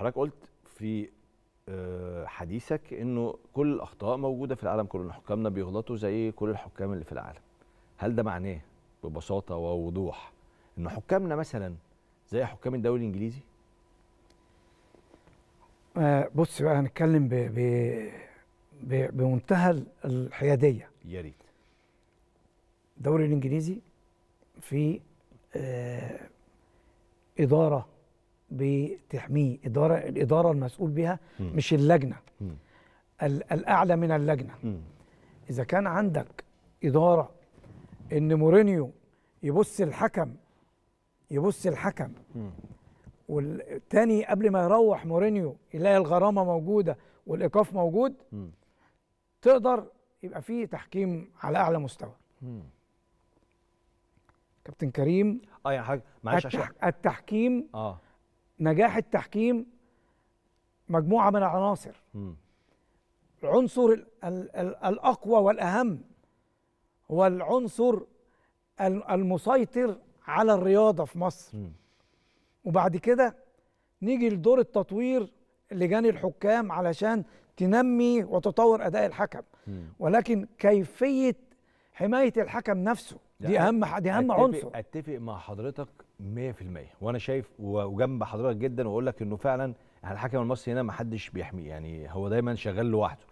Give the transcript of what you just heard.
حضرتك قلت في آه، حديثك انه كل الاخطاء موجوده في العالم كله حكامنا بيغلطوا زي كل الحكام اللي في العالم هل ده معناه ببساطه ووضوح ان حكامنا مثلا زي حكام الدوري الانجليزي آه، بص بقى هنتكلم ب... ب... بمنتهى الحياديه يا ريت الدوري الانجليزي في آه، اداره بتحميه إدارة الإدارة المسؤول بها م. مش اللجنة م. الأعلى من اللجنة م. إذا كان عندك إدارة إن مورينيو يبص الحكم يبص الحكم والتاني قبل ما يروح مورينيو يلاقي الغرامة موجودة والإيقاف موجود م. تقدر يبقى فيه تحكيم على أعلى مستوى م. كابتن كريم اه يا يعني حاج معلش التح... عشان التحكيم اه نجاح التحكيم مجموعه من العناصر العنصر الاقوى والاهم هو العنصر المسيطر على الرياضه في مصر وبعد كده نيجي لدور التطوير لجان الحكام علشان تنمي وتطور اداء الحكم ولكن كيفيه حمايه الحكم نفسه دي اهم دي اهم أتفق عنصر اتفق مع حضرتك 100% وانا شايف وجنب حضرتك جدا واقول لك انه فعلا يعني الحكم المصري هنا ما حدش بيحميه يعني هو دايما شغال لوحده